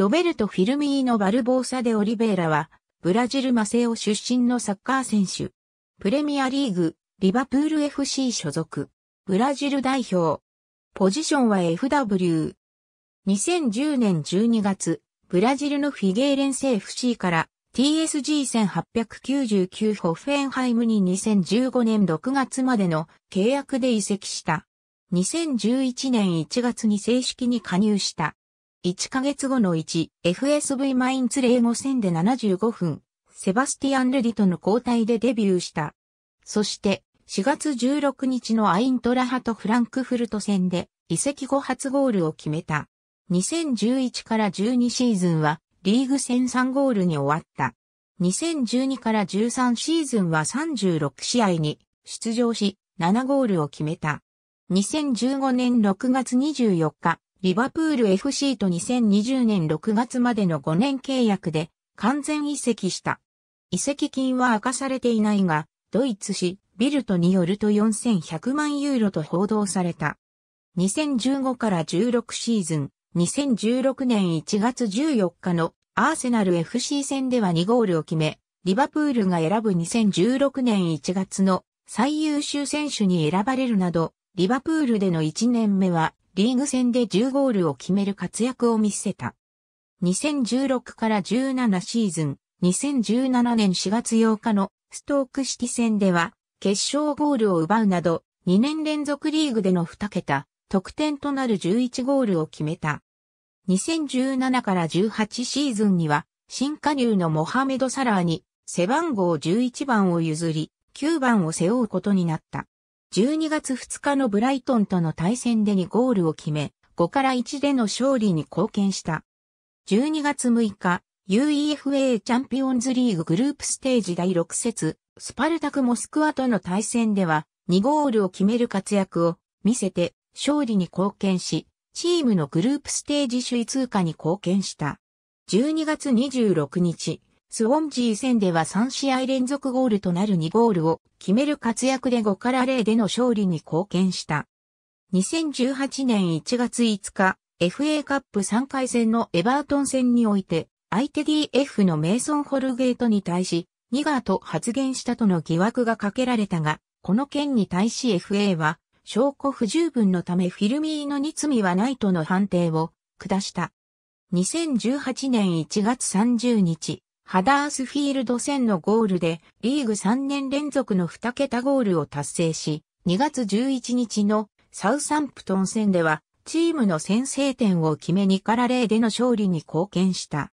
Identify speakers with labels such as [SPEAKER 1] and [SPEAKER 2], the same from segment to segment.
[SPEAKER 1] ロベルト・フィルミーノ・バルボーサ・デ・オリベイラは、ブラジルマセオ出身のサッカー選手。プレミアリーグ、リバプール FC 所属。ブラジル代表。ポジションは FW。2010年12月、ブラジルのフィゲーレンセ FC から TSG1899 ホフェンハイムに2015年6月までの契約で移籍した。2011年1月に正式に加入した。1ヶ月後の 1FSV マインツレー5戦で75分、セバスティアン・ルディとの交代でデビューした。そして、4月16日のアイントラハとフランクフルト戦で、移籍後初ゴールを決めた。2011から12シーズンは、リーグ戦3ゴールに終わった。2012から13シーズンは36試合に出場し、7ゴールを決めた。2015年6月24日、リバプール FC と2020年6月までの5年契約で完全移籍した。移籍金は明かされていないが、ドイツ紙ビルトによると4100万ユーロと報道された。2015から16シーズン、2016年1月14日のアーセナル FC 戦では2ゴールを決め、リバプールが選ぶ2016年1月の最優秀選手に選ばれるなど、リバプールでの1年目はリーグ戦で10ゴールを決める活躍を見せた。2016から17シーズン、2017年4月8日のストーク式戦では、決勝ゴールを奪うなど、2年連続リーグでの2桁、得点となる11ゴールを決めた。2017から18シーズンには、新加入のモハメド・サラーに背番号11番を譲り、9番を背負うことになった。12月2日のブライトンとの対戦で2ゴールを決め、5から1での勝利に貢献した。12月6日、UEFA チャンピオンズリーググループステージ第6節、スパルタクモスクワとの対戦では、2ゴールを決める活躍を見せて勝利に貢献し、チームのグループステージ首位通過に貢献した。12月26日、スウォンジー戦では3試合連続ゴールとなる2ゴールを決める活躍で5から0での勝利に貢献した。2018年1月5日、FA カップ3回戦のエバートン戦において、相手 DF のメイソン・ホルゲートに対し、ニガーと発言したとの疑惑がかけられたが、この件に対し FA は、証拠不十分のためフィルミーノに罪はないとの判定を下した。2018年1月30日、ハダースフィールド戦のゴールでリーグ3年連続の2桁ゴールを達成し、2月11日のサウサンプトン戦ではチームの先制点を決め2から0での勝利に貢献した。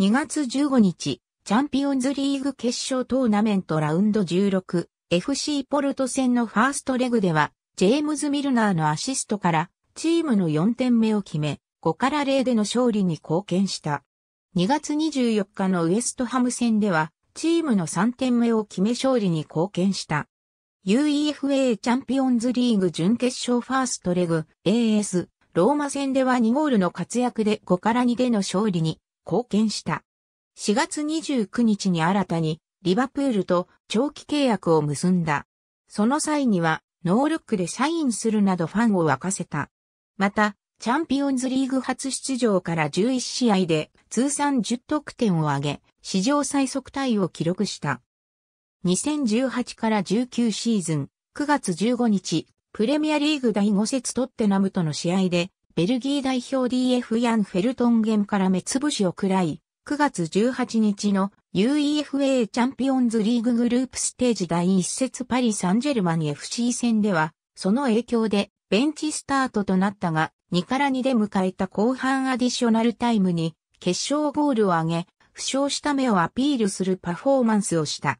[SPEAKER 1] 2月15日、チャンピオンズリーグ決勝トーナメントラウンド16、FC ポルト戦のファーストレグでは、ジェームズ・ミルナーのアシストから、チームの4点目を決め、5から0での勝利に貢献した。2月24日のウエストハム戦では、チームの3点目を決め勝利に貢献した。UEFA チャンピオンズリーグ準決勝ファーストレグ AS ローマ戦では2ゴールの活躍で5から2での勝利に貢献した。4月29日に新たにリバプールと長期契約を結んだ。その際にはノールックでサインするなどファンを沸かせた。またチャンピオンズリーグ初出場から11試合で通算10得点を挙げ、史上最速タイを記録した。2018から19シーズン9月15日、プレミアリーグ第5節トッテナムとの試合で、ベルギー代表 DF ヤン・フェルトンゲンから目つぶしを喰らい、9月18日の UEFA チャンピオンズリーググループステージ第1節パリ・サンジェルマン FC 戦では、その影響でベンチスタートとなったが、2から2で迎えた後半アディショナルタイムに決勝ゴールを挙げ、負傷した目をアピールするパフォーマンスをした。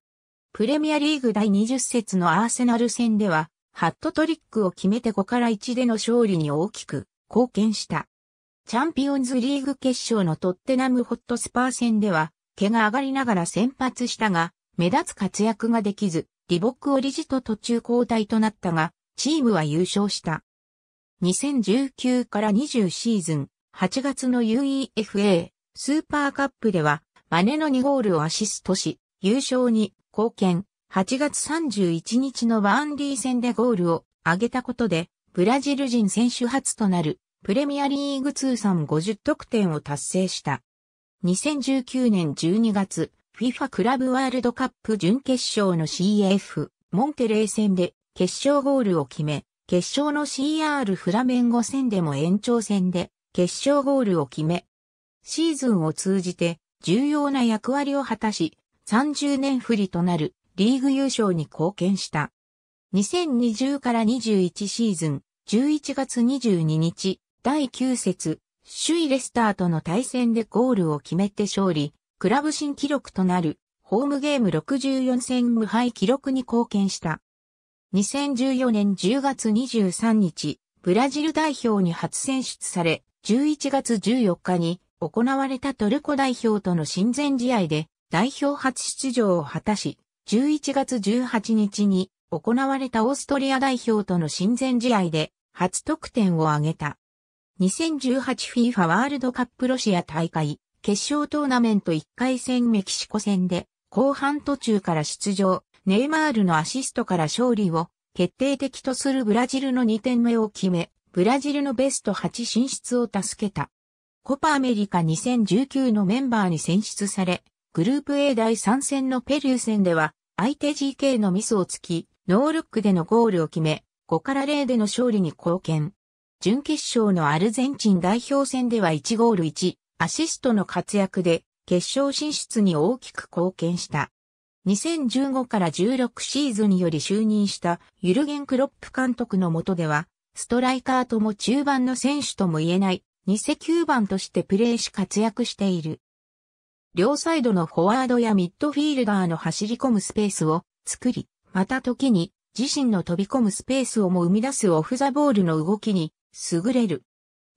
[SPEAKER 1] プレミアリーグ第20節のアーセナル戦では、ハットトリックを決めて5から1での勝利に大きく貢献した。チャンピオンズリーグ決勝のトッテナムホットスパー戦では、毛が上がりながら先発したが、目立つ活躍ができず、リボックオリジと途中交代となったが、チームは優勝した。2019から20シーズン、8月の UEFA スーパーカップでは、マネの2ゴールをアシストし、優勝に貢献。8月31日のバーンリー戦でゴールを挙げたことで、ブラジル人選手初となるプレミアリーグ通算50得点を達成した。2019年12月、FIFA クラブワールドカップ準決勝の CF モンテレー戦で決勝ゴールを決め、決勝の CR フラメンゴ戦でも延長戦で決勝ゴールを決め、シーズンを通じて重要な役割を果たし、30年振りとなるリーグ優勝に貢献した。2020から21シーズン、11月22日、第9節、首位レスターとの対戦でゴールを決めて勝利、クラブ新記録となる、ホームゲーム64戦無敗記録に貢献した。2014年10月23日、ブラジル代表に初選出され、11月14日に行われたトルコ代表との親善試合で代表初出場を果たし、11月18日に行われたオーストリア代表との親善試合で初得点を挙げた。2018FIFA ワールドカップロシア大会決勝トーナメント1回戦メキシコ戦で後半途中から出場、ネイマールのアシストから勝利を決定的とするブラジルの2点目を決め、ブラジルのベスト8進出を助けた。コパアメリカ2019のメンバーに選出され、グループ A 第3戦のペルー戦では、相手 GK のミスをつき、ノールックでのゴールを決め、5から0での勝利に貢献。準決勝のアルゼンチン代表戦では1ゴール1、アシストの活躍で、決勝進出に大きく貢献した。2015から16シーズンより就任したユルゲン・クロップ監督の下では、ストライカーとも中盤の選手とも言えない、偽9番としてプレーし活躍している。両サイドのフォワードやミッドフィールダーの走り込むスペースを作り、また時に自身の飛び込むスペースをも生み出すオフザボールの動きに優れる。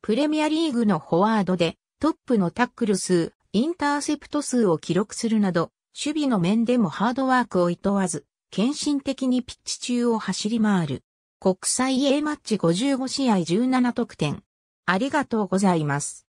[SPEAKER 1] プレミアリーグのフォワードでトップのタックル数、インターセプト数を記録するなど守備の面でもハードワークを厭わず、献身的にピッチ中を走り回る。国際 A マッチ55試合17得点。ありがとうございます。